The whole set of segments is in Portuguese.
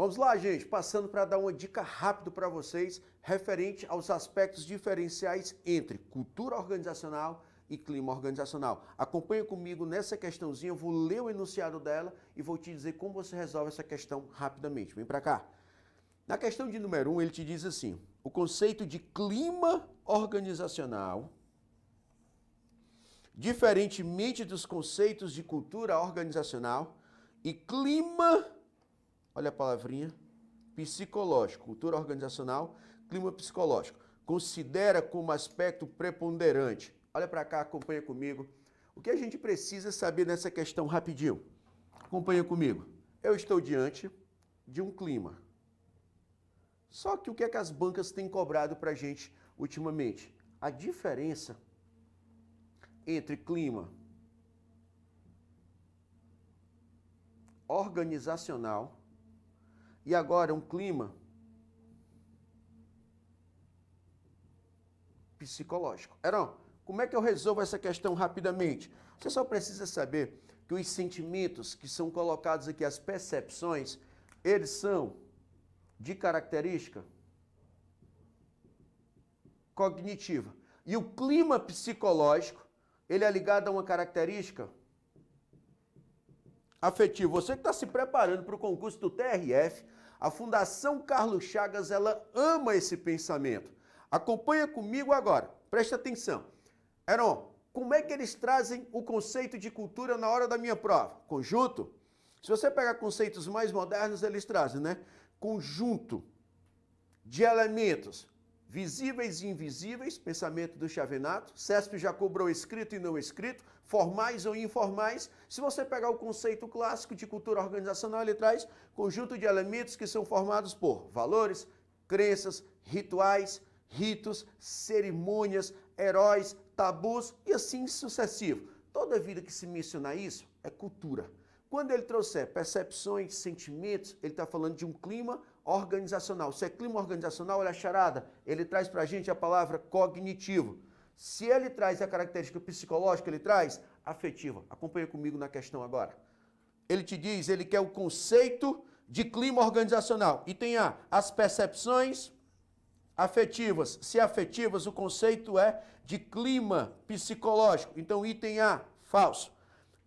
Vamos lá, gente, passando para dar uma dica rápida para vocês referente aos aspectos diferenciais entre cultura organizacional e clima organizacional. Acompanhe comigo nessa questãozinha, eu vou ler o enunciado dela e vou te dizer como você resolve essa questão rapidamente. Vem para cá. Na questão de número 1, um, ele te diz assim: o conceito de clima organizacional, diferentemente dos conceitos de cultura organizacional e clima olha a palavrinha, psicológico, cultura organizacional, clima psicológico. Considera como aspecto preponderante. Olha para cá, acompanha comigo. O que a gente precisa saber nessa questão rapidinho? Acompanha comigo. Eu estou diante de um clima. Só que o que é que as bancas têm cobrado para a gente ultimamente? A diferença entre clima organizacional e agora, um clima psicológico. Heron, como é que eu resolvo essa questão rapidamente? Você só precisa saber que os sentimentos que são colocados aqui, as percepções, eles são de característica cognitiva. E o clima psicológico, ele é ligado a uma característica afetivo. Você que está se preparando para o concurso do TRF, a Fundação Carlos Chagas, ela ama esse pensamento. Acompanha comigo agora, preste atenção. Eron, como é que eles trazem o conceito de cultura na hora da minha prova? Conjunto? Se você pegar conceitos mais modernos, eles trazem, né? Conjunto de elementos, visíveis e invisíveis, pensamento do Chavenato, CESP já cobrou escrito e não escrito, formais ou informais. Se você pegar o conceito clássico de cultura organizacional, ele traz conjunto de elementos que são formados por valores, crenças, rituais, ritos, cerimônias, heróis, tabus e assim sucessivo. Toda vida que se menciona isso é cultura. Quando ele trouxer percepções, sentimentos, ele está falando de um clima organizacional. Se é clima organizacional, olha a charada, ele traz para a gente a palavra cognitivo. Se ele traz a característica psicológica, ele traz afetiva. Acompanha comigo na questão agora. Ele te diz, ele quer o conceito de clima organizacional. E tem a, as percepções afetivas. Se é afetivas, o conceito é de clima psicológico. Então, item A, falso.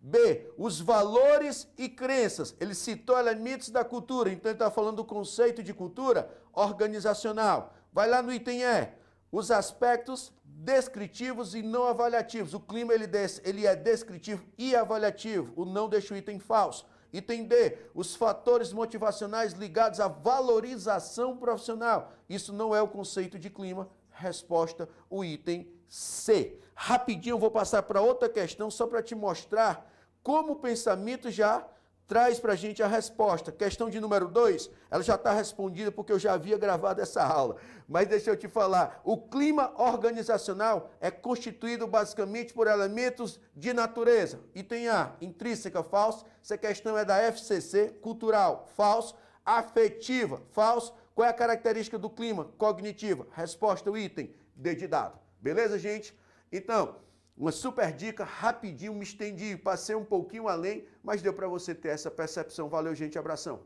B. Os valores e crenças. Ele citou elementos da cultura, então ele está falando do conceito de cultura organizacional. Vai lá no item E. Os aspectos descritivos e não avaliativos. O clima ele, des, ele é descritivo e avaliativo. O não deixa o item falso. Item D. Os fatores motivacionais ligados à valorização profissional. Isso não é o conceito de clima. Resposta: o item C. Rapidinho eu vou passar para outra questão só para te mostrar como o pensamento já traz para a gente a resposta. Questão de número 2, ela já está respondida porque eu já havia gravado essa aula. Mas deixa eu te falar, o clima organizacional é constituído basicamente por elementos de natureza. Item A, intrínseca, falso. Essa questão é da FCC, cultural, falso. Afetiva, falso. Qual é a característica do clima? Cognitiva. Resposta, o item, dedidado. Beleza, gente? Então, uma super dica, rapidinho, me estendi, passei um pouquinho além, mas deu para você ter essa percepção. Valeu, gente, abração.